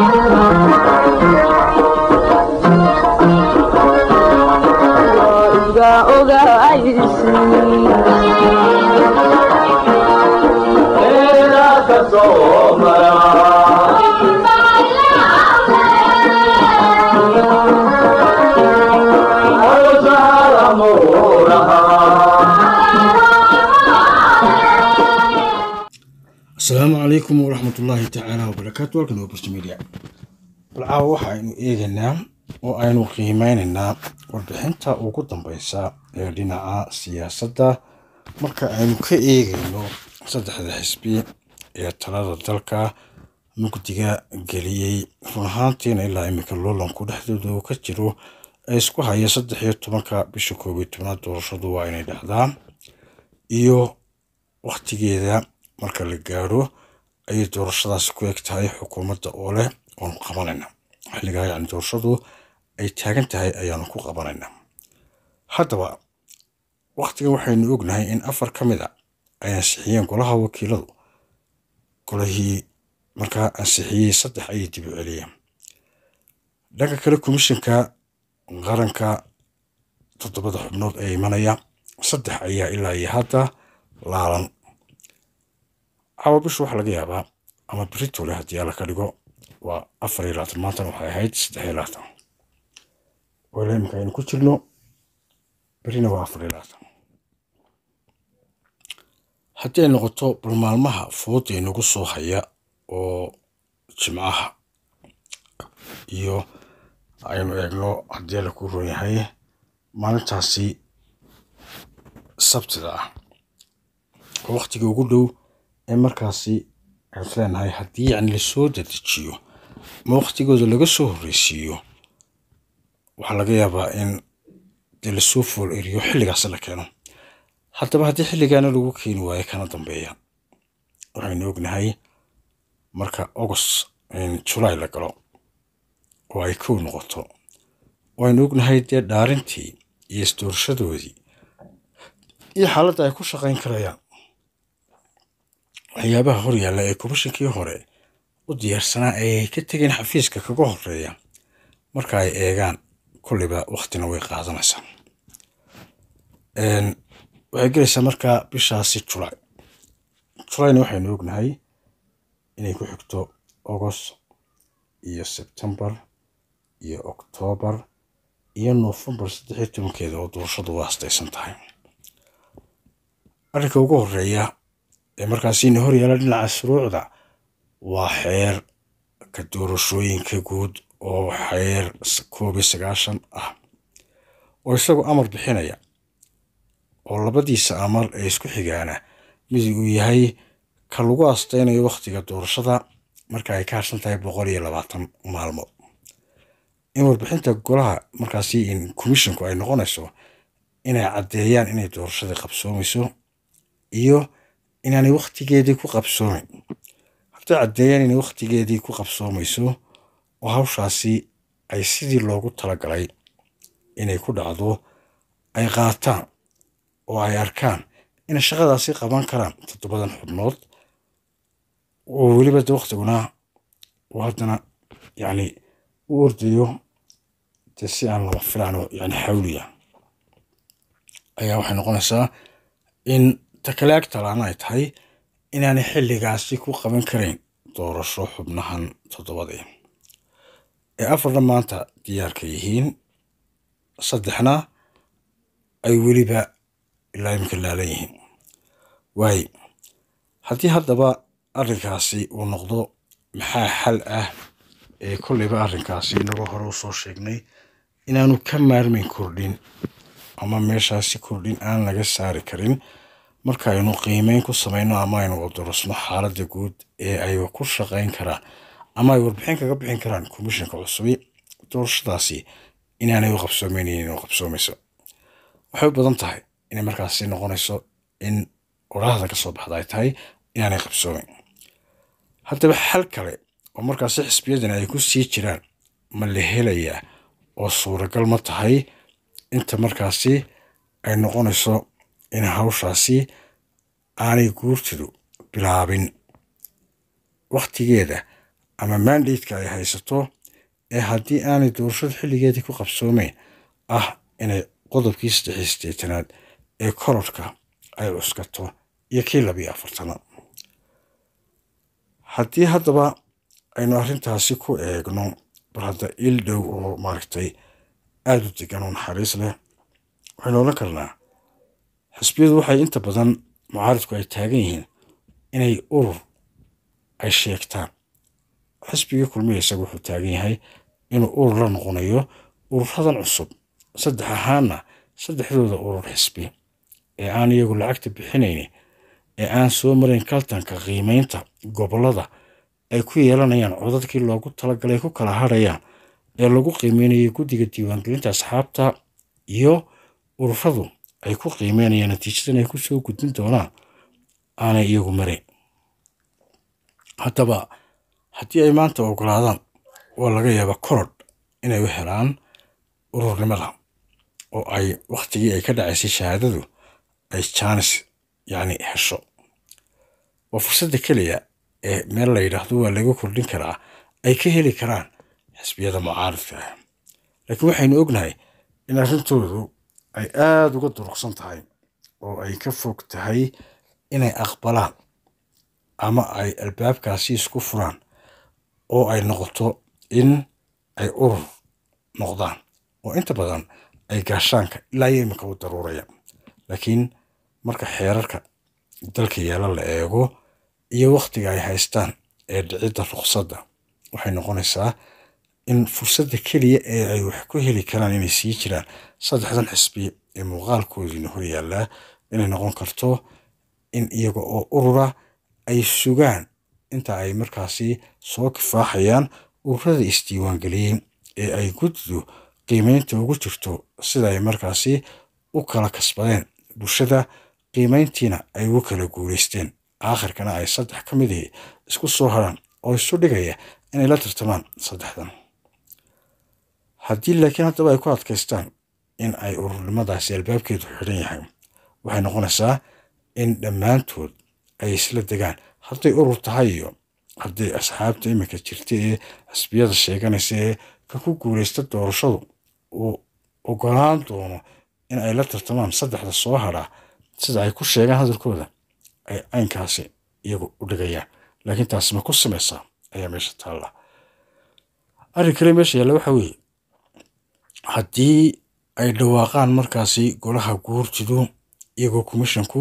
Oh, asalaamu calaykum waraxmatullaahi tacaala wabarakaatu halkan waa bostmedia balcaawa waxaaynu eegaynaa oo aynu qiimeynaynaa warbixinta ugu dambeysa ee dhinaca siyaasadda marka aynu ka eegayno saddexda xisbi ee talada dalka mugdiga geliyey run ahaantiina ilaa iminka loolanku dhexdooda uu ka jiro ee isku haya saddex iyo tobanka bisha koob iyo tobnaad doorashadu waa inay dhacdaa iyo wakhtigeeda marka la gaadho ayay doorashadaasi ku eg tahay xukuumadda oo leh oonu qabanayna xilligaa yacni doorashadu ay taagan tahay ayaanu ku qabanayna haddaba wakhtigan waxaynu ognahay in afar ka mid a ay ansixiyeen golaha wakiiladu golahii markaa ansixiyey saddex ayay dib u celiyeen dhanka kale komishinka qaranka toddobada xubnood ee imanaya saddex ayaa ilaa iyo hadda laalan caawa bishu waxaa laga yaabaa ama birito haddii alla ka dhigo waa afar iyo labaatan maantan waxay ahayd saddex iyo labaatan wala imika aynu ku jirno berina waa afar iyo labaatan haddii ay noqoto bal maalmaha fudud ee nagu soo haya oo jimcaha iyo aynu eegno haddii alla ku roon yahay maalintaasi sabtida ah oo wakhtiga ugu dhow ee markaasi waxaan isleenahay haddii yacni lasoo dedejiyo ma waqtigooda laga soo horreysiiyo waxaa laga yaabaa in dee lasoo fool eriyo xilligaas la keeno haddaba haddii xilligaana lagu keeni waayo kana dambeeya waxaynu ognahay marka august julaay la galo oo ay kow noqoto waynu ognahay dee dhaarintii iyo isdoorashadoodii iyo xaaladda ay ku shaqayn karayaan waxyaabaha horyaalla ee kubashakii hore u diyaarsanaa ayay ka tegeen xafiiska kaga horeeya marka ay eegaan kulliba waktina way qaadanaysaa waxay gelaysaa markaa bishaasi julaay julayna waxaynu ognahay inay ku xigto agost iyo sebtembar iyo octoobar iyo noofembar saddex tobankeeda oo doorashadu u aastaysan tahay arrinka ugu horeeya ee markaasiina hor yaalla dhinaca shuruucda waa xeer ka doorashooyinka guud oo xeer koob sagaashan ah oo isagu amar bixinaya oo labadiisa amar ee isku xigaana mid uu yahay ka lagu asteynayo wakhtiga doorashada marka ay ka harsan tahay boqol iyo labaatan maalmood in warbixinta golaha markaasi komishinku ay noqonayso inay caddeeyaan inay doorashadii qabsoomayso iyo inaanay waqtigeedii ku qabsoomin hadday caddeeyaan inay wakhtigeedii ku qabsoomayso oo hawshaasi ay sidii loogu talagalay inay ku dhacdo ay qaataan oo ay arkaan inay shaqadaasi qaban karaan toddobadan xubnood oo weliba de wakhtiguna uu haddana yacni u ordayo de si aan lama filaano yani xawliya ayaa waxay noqonaysaa in takaleeg talaan ay tahay inaanay xilligaasi ku qaban karayn doorasho xubnahan toddobadii ee afarna maanta diyaarka yihiin saddexna ay weliba ilaa imika laalan yihiin waay haddii haddaba arrinkaasi uu noqdo maxaa xal ah ee kollayba arrinkaasi inagoo hore u soo sheegnay inaanu ka maarmayn kordhin ama meeshaasi kordhin aan laga saari karin marka aynu qiimeyn ku samayno ama aynu wadurasno xaaladda guud ee ay ku shaqayn karaan ama ay warbixin kaga bixin karaan komishinka cusubi doorashadaasi inaanay u qabsoomeynaynin oo qabsoomayso waxay u badan tahay inay markaasi noqonayso in odhaahda ka soo baxda ay tahay inaanay qabsoomeyn haddaba xal kale oo markaasi xisbiyadan ay ku sii jiraan ma la helayaa oo suuragal ma tahay inta markaasi ay noqonayso in hawshaasi aanay guurtidu bilaabin wakhtigeeda ama maandaydka ay haysato ee haddii aanay doorashada xilligeedii ku qabsoomeyn ah inay qodobkii saddex sideetanaad ee korodhka ay cuskato iyo kii labiyo afartana haddii haddaba aynu arrintaasi ku eegno bal hadda il dhow oo maaragtay aada u degan oo naxariis leh waxaynu oran karnaa xisbiyadu waxay inta badan mucaaridku ay taagan yihiin inay urur ay sheegtaan xisbigii kulmiya isagu wuxuu taagan yahay inuu urur la noqonayo ururadan cusub saddex ahaana saddexdooda urur xisbi ee aan iyagu lacagta bixinayni ee aan soo marayn kaltanka qiimaynta gobollada ay ku yeelanayaan codadkii loogu talagalay ku kala hadhayaan ee lagu qiimeynayay guddiga diiwaangelinta asxaabta iyo ururadu ay ku qiimeynayaan natiijadan ay ku soo gudbin doonaan aanay iyagu marin haddaba haddii ay maanta ogolaadaan waa laga yaabaa korodh inay u helaan ururnimada oo ay wakhtigii ay ka dhacaysay shahaadadu ay jaanis yacni hesho waa fursadda keliya ee meel la yidhaahdo waa laga kordhin karaa ay ka heli karaan xisbiyada mucaaridka ah e. laakiin waxaynu ognahay in arrintoodu ay aada uga durugsan tahay oo ay ka fog tahay inay aqbalaan ama ay albaabkaasi isku furaan oo ay noqoto in ay urur noqdaan oo inta badan ay gaashaanka ilaa iyo iminka u daruuraya laakiin marka xeerarka dalka yeelo la eego iyo waqtiga ay haystaan ee dhicidda ruqsadda waxay noqonaysaa in fursadda keliya ee ay wax ku heli karaan inay sii jiraan saddexdan xisbi ee muuqaalkoodiina hor inay noqon karto in iyaga oo urura ay sugaan inta ay markaasi soo kifaaxayaan ururada isdiiwaangeliyey ee ay guddidu qiimeynta ugu jirto sida ay markaasi u kala kasbadeen bulshada qiimeyntiina ay ugu kala guulaysteen aakhirkana ay saddex ka midii isku soo haraan oo isu dhigaya inay la tirtamaan saddexdan haddii laakiin haddaba ay ku adkaystaan in ay ururnimadaasi albaabkeedu xidhan yahay waxay noqonaysaa in dhammaantood ay isla degaan hadday urur tahay iyo haddii asxaabta iminka jirta ee xisbiyada sheeganaysa ee ka ku guuleysta doorashadu uu ogolaan doono in ay la tartamaan saddexda soo hadhaa sida ay ku sheegaan hadalkooda ay caynkaasi iyagu u dhigayaan laakiin taas ma ku samaysaa ayaa meesha taalla arrin kale meesha yaalla waxa weeye haddii ay dhawaaqaan markaasi golaha guurtidu iyagoo komishanku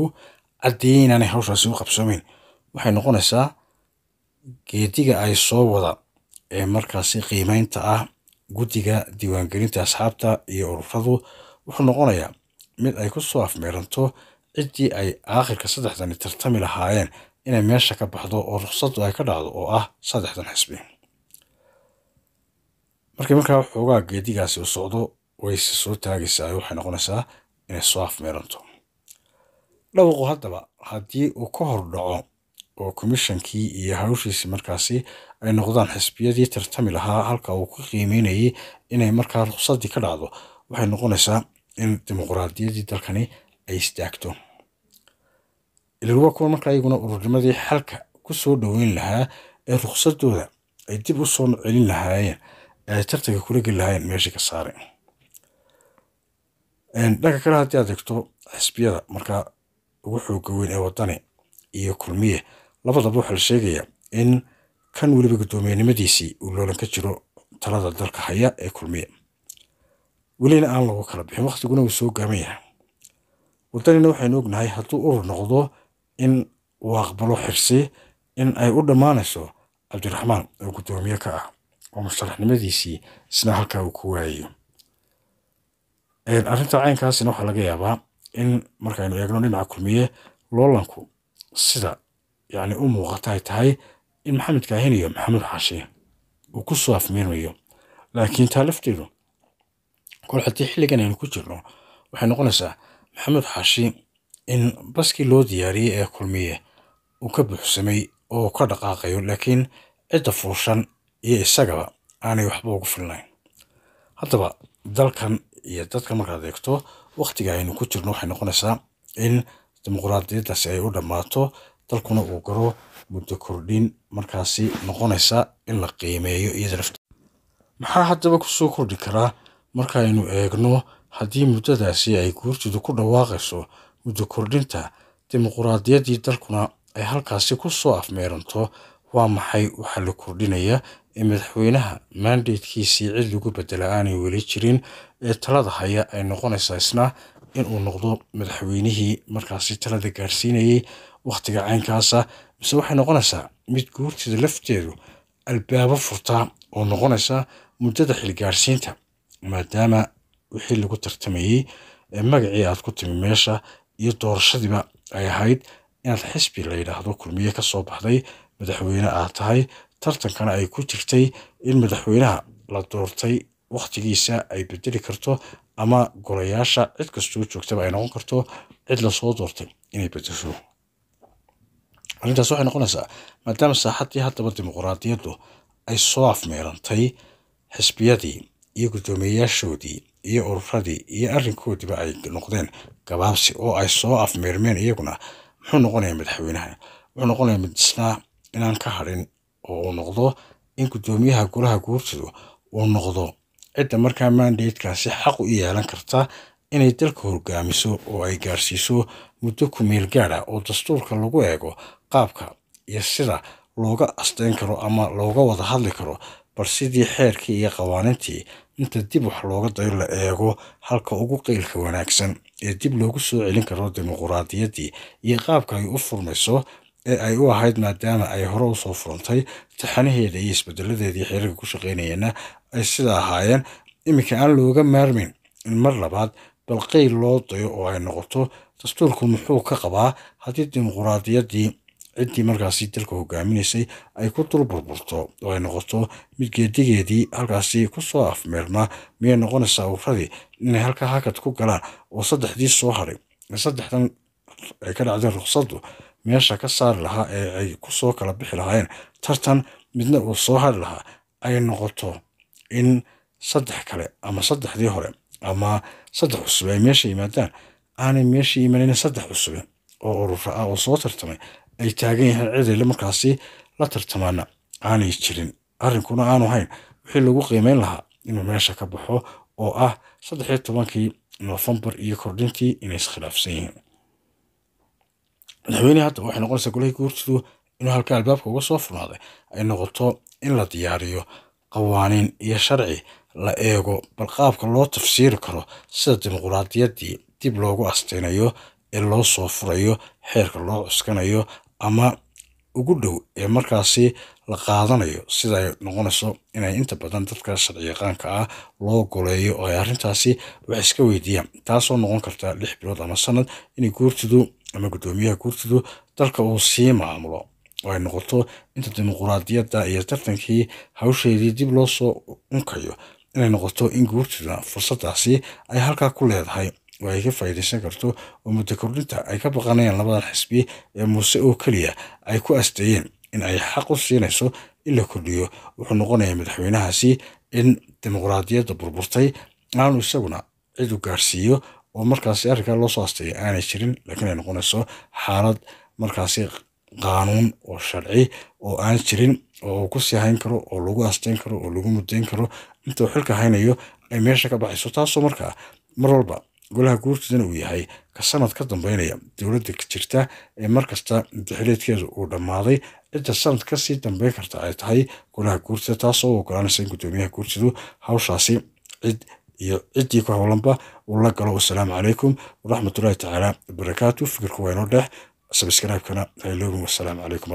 caddeeyey inaanay hawshaasi u qabsoomeyn waxay noqonaysaa geediga ay soo wada ee markaasi qiimeynta ah guddiga diiwaangelinta asxaabta iyo ururadu wuxuu noqonayaa mid ay ku soo afmeeranto ciddii ay aakhirka saddexdani tartami lahaayeen inay meesha ka baxdo oo ruqsaddu ay ka dhacdo oo ah saddexdan xisbi markii markaa waxoogaa geedigaasi u socdo way soo taagaysaa waxay noqonaysaa inay soo afmeeranto dhawaqu haddaba haddii uu ka hor dhaco oo komishankii iyo hawshiisi markaasi ay noqdaan xisbiyadii tartami lahaa halka uu ku qiimeynayay inay markaa ruqsadii ka dhacdo waxay noqonaysaa in dimuqraadiyadii dalkani ay istaagto ilan waa kuwa markaa iyaguna ururnimadii xalka ku soo dhoweyn lahaa ee ruqsadooda ay dib u soo celin lahaayeen ee ay tartanka kula geli lahaayeen meeshii ka saareen dhanka kale haddii aad eegto xisbiyada markaa ugu xooga weyn ee wadani iyo kulmiye labadaba waxaa la sheegayaa in kan weliba gudoomiyenimadiisii uu loolan ka jiro talada dalka haya ee kulmiye welina aan lagu kala bixin waqtiguna uu soo gaaman yahay wadanina waxaynu ognahay hadduu urur noqdo in uu aqbalo xirsi in ay u dhammaanayso cabdiraxmaan oo guddoomiye ka ah oo musharaxnimadiisii isna halkaa uu ku waayayo arinta caynkaasina waxaa laga yaabaa in markaynu eegno dhinaca kulmiye loolanku sida yani u muuqata ay tahay in maxamed kaahin iyo maxamuud xaashi uu ku soo afmeermayo laakiin taa lafteedu kol haddii xilligan aynu ku jirno waxay noqonaysaa maxamuud xaashi in baskii loo diyaariyey ee kulmiye uu ka buuxsamay oo ka dhaqaaqayo laakiin cidda fuushan iyo isagaba aanay waxba ugu filnayn haddaba dalkan iyo dadka markaad eegto wakhtiga aynu ku jirno waxay noqonaysaa in dimuquraadiyaddaasi ay u dhammaato dalkuna uu garo muddo kordhin markaasi noqonaysa in la qiimeeyo iyada lafti maxaa haddaba kusoo kordhi karaa markaaynu eegno haddii muddadaasi ay guurtidu ku dhawaaqayso muddo kordhinta dimuquraadiyaddii dalkuna ay halkaasi ku soo afmeeranto waa maxay waxa la kordhinaya ee madaxweynaha mandatekiisii cid lagu bedela aanay weli jirin ee talada haya ay noqonaysaa isna inuu noqdo madaxweynihii markaasi talada gaarsiinayay wakhtiga caynkaasa mise waxay noqonaysaa mid guurtida lafteedu albaabo furtaa oo noqonaysa muddada xilgaarsiinta maadaama wixii lagu tartamayey ee magacii aad ku timi meesha iyo doorashadiiba ay ahayd inaad xisbi la yidhaahdo kulmiye ka soo baxday madaxweyne ah tahay tartankana ay ku jirtay in madaxweynaha la doortay waqtigiisa ay bedeli karto ama golayaasha cid kastoo joogtaba ay noqon karto cid lasoo doortay inay bedesho arrintaas waxay noqonaysaa maadaama saaxadii haddaba dimuquraadiyaddu ay soo afmeerantay xisbiyadii iyo guddoomiyeyaashoodii iyo ururadii iyo arrinkoodiiba ay noqdeen gabaabsi oo ay soo afmeermeen iyaguna muxuu noqonayaa madaxweynaha wuxuu noqonayaa mid isnaa inaan ka hadhin oo uu noqdo in guddoomiyaha golaha guurtidu uu noqdo cidda markaa mandatekaasi xaq u yeelan karta inay dalka hogaamiso oo ay gaarsiiso muddo ku-meel gaadha ah oo dastuurka lagu eego qaabka iyo sida looga asteyn karo ama looga wada hadli karo bal sidii xeerkii iyo qawaanintii inta dib wax looga dayo la eego halka ugu qeylka wanaagsan ee dib loogu soo celin karo dimuquraadiyaddii iyo qaabka ay u furmayso ee ay u ahayd maadaama ay hore usoo furantay taxanaheeda iyo isbedeladeedii xiriirka ku shaqaynayeenna ay sida ahaayeen iminka aan looga maarmin in mar labaad balqayl loo dayo oo ay noqoto dastuurku muxuu ka qabaa haddii dimuquraadiyaddii ciddii markaasi dalka hogaaminaysay ay ku dul burburto oo ay noqoto mid geedigeedii halkaasi kusoo soo afmeermaa miyay noqonaysaa uradii inay halka hakad ku galaan oo saddexdii soo haray saddexdan ay ka dhacday ruqsaddu meesha ka saari lahaa ee ay kusoo kala bixi lahaayeen tartan midna uu soo hari lahaa ay noqoto in saddex kale ama saddexdii hore ama saddex cusub ay meesha yimaadaan aanay meesha imanin saddex cusube oo urura ah oo soo tartamay ay taagan yihiin ciday markaasi la tartamaana aanay jirin arrinkuna aanu hayn wixii lagu qiimeyn lahaa inuu meesha ka baxo oo ah saddex tobankii noofembar iyo kordhintii inay iskhilaafsan yihiin madaxweyne hadda waxay noqonaysaa golihii guurtidu inuu halkaa albaabka uga soo furnaaday ay noqoto in la diyaariyo qawaaniin iyo sharci la eego bal qaabka loo tafsiiri karo sida dimuquraadiyaddii dib loogu asteynayo ee loo soo furayo xeerka loo cuskanayo ama ugu dhow ee markaasi la qaadanayo sida ay noqonayso inay inta badan dadka sharciyaqaanka ah loo goleeyo oo ay arrintaasi wax iska weydiiyaan taasoo noqon karta lix bilood ama sanad inay guurtidu ama guddoomiyaha guurtidu dalka uu sii maamulo oo ay noqoto inta dimuquraadiyadda iyo tartankii hawsheedii dib loo soo unkayo inay noqoto in guurtiduna fursaddaasi ay halkaa ku leedahay oo ay ka faa'iidaysan karto oo muddo kordhinta ay ka baqanayaan labada xisbi ee muuse oo keliya ay ku asteeyeen in ay xaq u siinayso in la kordhiyo wuxuu noqonayaa madaxweynahaasi in dimuquraadiyadda burburtay aanu isaguna cid u gaarsiiyo oo markaasi arrinkaa loo soo astay aanay jirin laakiin ay noqonayso xaalad markaasi qaanuun oo sharci oo aan jirin oo ku sii hayn karo oo lagu asteyn karo oo lagu mudayn karo intuu xilka haynayo ay meesha ka baxayso taasoo markaa mar walba golaha guurtidana uu yahay ka sanad ka dambeynaya dowladda jirta ee markasta intixileedkeeda uu dhammaaday cidda sanad kasii sii dambeyn karta ay tahay golaha guurtida taasoo u ogolaanaysa in guddoomiyaha guurtidu hawshaasi cid iyo ciddii ku howlanba uu la galo wasalaamu calaykum waraxmatullaahi tacaala wabarakaatu fikirku waa inoo dhex sabskraibkana hayloogun wasalaamu calaykum